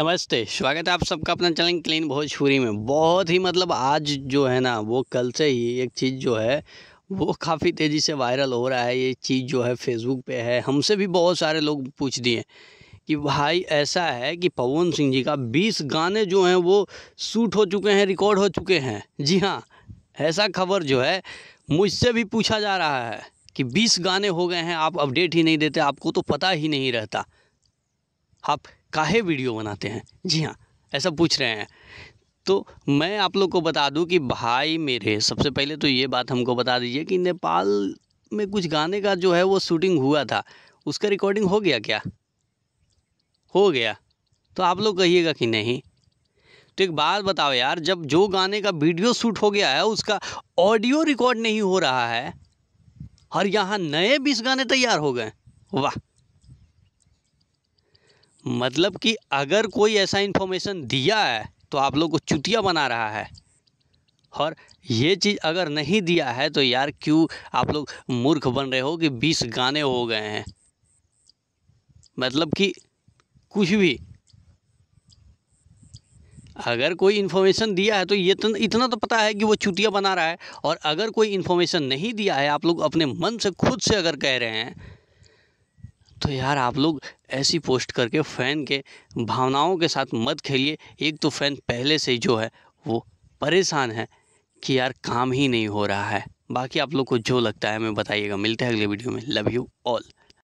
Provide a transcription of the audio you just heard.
नमस्ते स्वागत है आप सबका अपना चैनल क्लीन भोजपुरी में बहुत ही मतलब आज जो है ना वो कल से ही एक चीज़ जो है वो काफ़ी तेज़ी से वायरल हो रहा है ये चीज़ जो है फेसबुक पे है हमसे भी बहुत सारे लोग पूछ दिए कि भाई ऐसा है कि पवन सिंह जी का बीस गाने जो हैं वो शूट हो चुके हैं रिकॉर्ड हो चुके हैं जी हाँ ऐसा खबर जो है मुझसे भी पूछा जा रहा है कि बीस गाने हो गए हैं आप अपडेट ही नहीं देते आपको तो पता ही नहीं रहता आप काहे वीडियो बनाते हैं जी हाँ ऐसा पूछ रहे हैं तो मैं आप लोग को बता दूं कि भाई मेरे सबसे पहले तो ये बात हमको बता दीजिए कि नेपाल में कुछ गाने का जो है वो शूटिंग हुआ था उसका रिकॉर्डिंग हो गया क्या हो गया तो आप लोग कहिएगा कि नहीं तो एक बात बताओ यार जब जो गाने का वीडियो शूट हो गया है उसका ऑडियो रिकॉर्ड नहीं हो रहा है और यहाँ नए बीस गाने तैयार हो गए वाह मतलब कि अगर कोई ऐसा इन्फॉर्मेशन दिया है तो आप लोग को चुतिया बना रहा है और ये चीज़ अगर नहीं दिया है तो यार क्यों आप लोग मूर्ख बन रहे हो कि बीस गाने हो गए हैं मतलब कि कुछ भी अगर कोई इन्फॉर्मेशन दिया है तो ये तो इतना तो पता है कि वो चुतिया बना रहा है और अगर कोई इन्फॉर्मेशन नहीं दिया है आप लोग अपने मन से खुद से अगर कह रहे हैं तो यार आप लोग ऐसी पोस्ट करके फ़ैन के भावनाओं के साथ मत खेलिए एक तो फ़ैन पहले से ही जो है वो परेशान है कि यार काम ही नहीं हो रहा है बाकी आप लोग को जो लगता है हमें बताइएगा मिलते हैं अगले वीडियो में लव यू ऑल